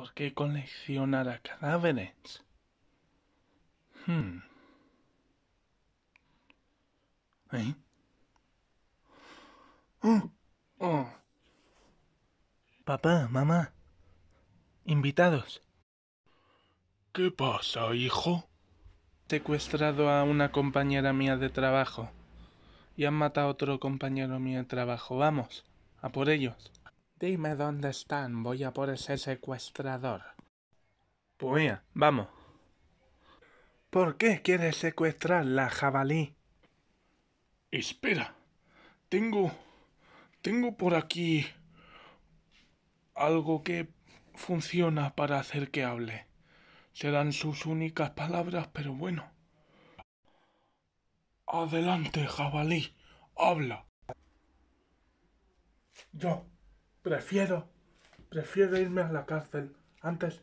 ¿Por qué coleccionara cadáveres? Hmm. ¿Eh? Oh. Oh. Papá, mamá. Invitados. ¿Qué pasa, hijo? Secuestrado a una compañera mía de trabajo. Y han matado a otro compañero mío de trabajo. Vamos, a por ellos. Dime dónde están, voy a por ese secuestrador. Pues mira, vamos. ¿Por qué quieres secuestrar la jabalí? Espera, tengo... Tengo por aquí... algo que funciona para hacer que hable. Serán sus únicas palabras, pero bueno. Adelante, jabalí, habla. Yo Prefiero, prefiero irme a la cárcel antes,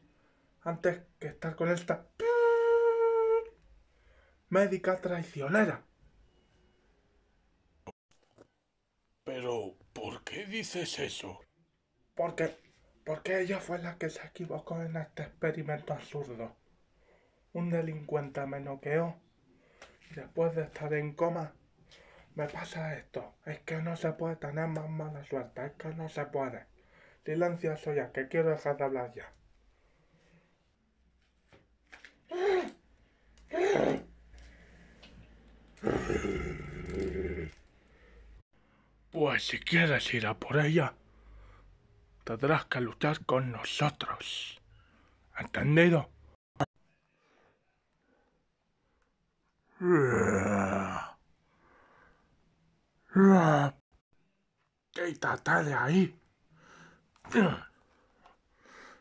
antes que estar con esta médica traicionera. Pero, ¿por qué dices eso? Porque, porque ella fue la que se equivocó en este experimento absurdo. Un delincuente me noqueó. Después de estar en coma, me pasa esto, es que no se puede tener más mala suerte, es que no se puede. Silencio, ya, que quiero dejar de hablar ya. Pues si quieres ir a por ella, tendrás que luchar con nosotros. ¿Entendido? quítate de ahí.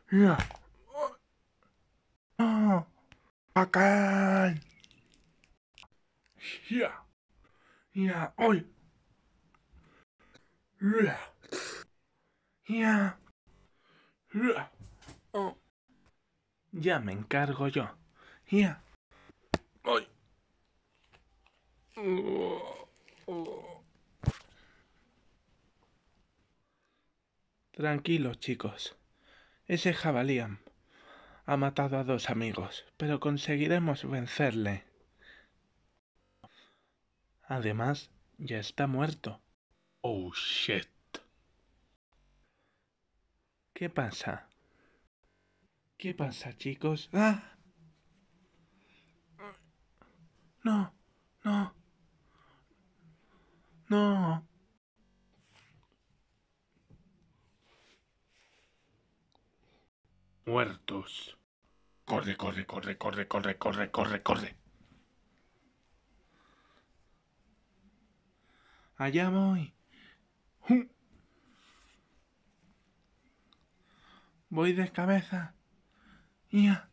¡Ya! No, acá. Ya, ya, hoy. Ya, ya, oh. Ya me encargo yo. Ya, hoy. Oh. oh. Tranquilos, chicos. Ese jabalíam ha matado a dos amigos, pero conseguiremos vencerle. Además, ya está muerto. Oh shit. ¿Qué pasa? ¿Qué pasa, chicos? ¡Ah! No, no. No. muertos. Corre, corre, corre, corre, corre, corre, corre, corre. Allá voy. Voy de cabeza. ¡Ya!